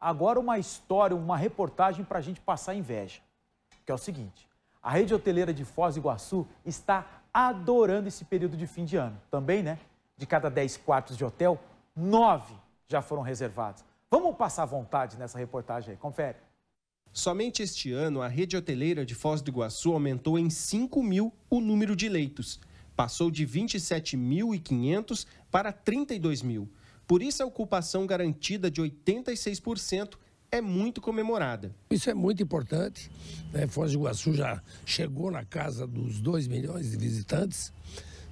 Agora uma história, uma reportagem para a gente passar inveja, que é o seguinte, a rede hoteleira de Foz do Iguaçu está adorando esse período de fim de ano. Também, né? De cada 10 quartos de hotel, 9 já foram reservados. Vamos passar vontade nessa reportagem aí, confere. Somente este ano, a rede hoteleira de Foz do Iguaçu aumentou em 5 mil o número de leitos. Passou de 27.500 para 32 mil. Por isso, a ocupação garantida de 86% é muito comemorada. Isso é muito importante. Né? Foz do Iguaçu já chegou na casa dos 2 milhões de visitantes.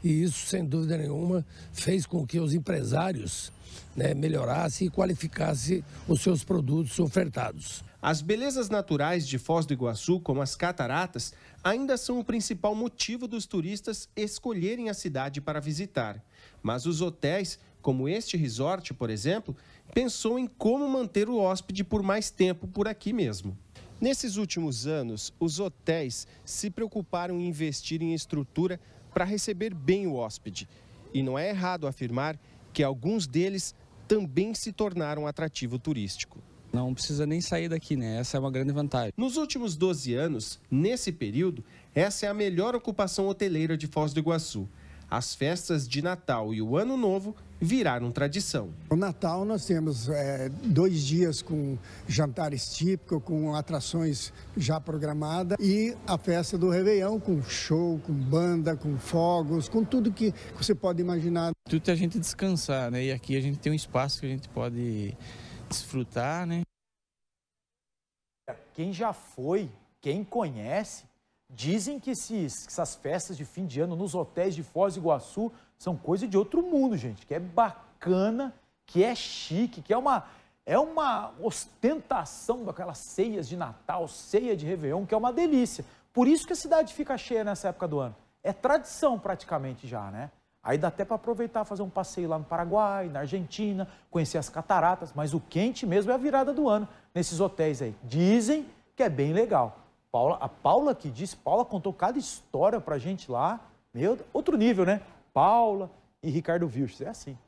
E isso, sem dúvida nenhuma, fez com que os empresários né, melhorassem e qualificassem os seus produtos ofertados. As belezas naturais de Foz do Iguaçu, como as cataratas, ainda são o principal motivo dos turistas escolherem a cidade para visitar. Mas os hotéis, como este resort, por exemplo, pensou em como manter o hóspede por mais tempo por aqui mesmo. Nesses últimos anos, os hotéis se preocuparam em investir em estrutura para receber bem o hóspede. E não é errado afirmar que alguns deles também se tornaram atrativo turístico. Não precisa nem sair daqui, né? Essa é uma grande vantagem. Nos últimos 12 anos, nesse período, essa é a melhor ocupação hoteleira de Foz do Iguaçu. As festas de Natal e o Ano Novo viraram tradição. O Natal nós temos é, dois dias com jantares típicos, com atrações já programadas e a festa do Réveillon com show, com banda, com fogos, com tudo que você pode imaginar. Tudo é a gente descansar, né? E aqui a gente tem um espaço que a gente pode desfrutar, né? Quem já foi, quem conhece, Dizem que, esses, que essas festas de fim de ano nos hotéis de Foz do Iguaçu são coisa de outro mundo, gente. Que é bacana, que é chique, que é uma, é uma ostentação daquelas ceias de Natal, ceia de Réveillon, que é uma delícia. Por isso que a cidade fica cheia nessa época do ano. É tradição praticamente já, né? Aí dá até para aproveitar, fazer um passeio lá no Paraguai, na Argentina, conhecer as cataratas, mas o quente mesmo é a virada do ano nesses hotéis aí. Dizem que é bem legal. Paula, a Paula que disse, Paula contou cada história pra gente lá. Meu, outro nível, né? Paula e Ricardo Vilches, é assim.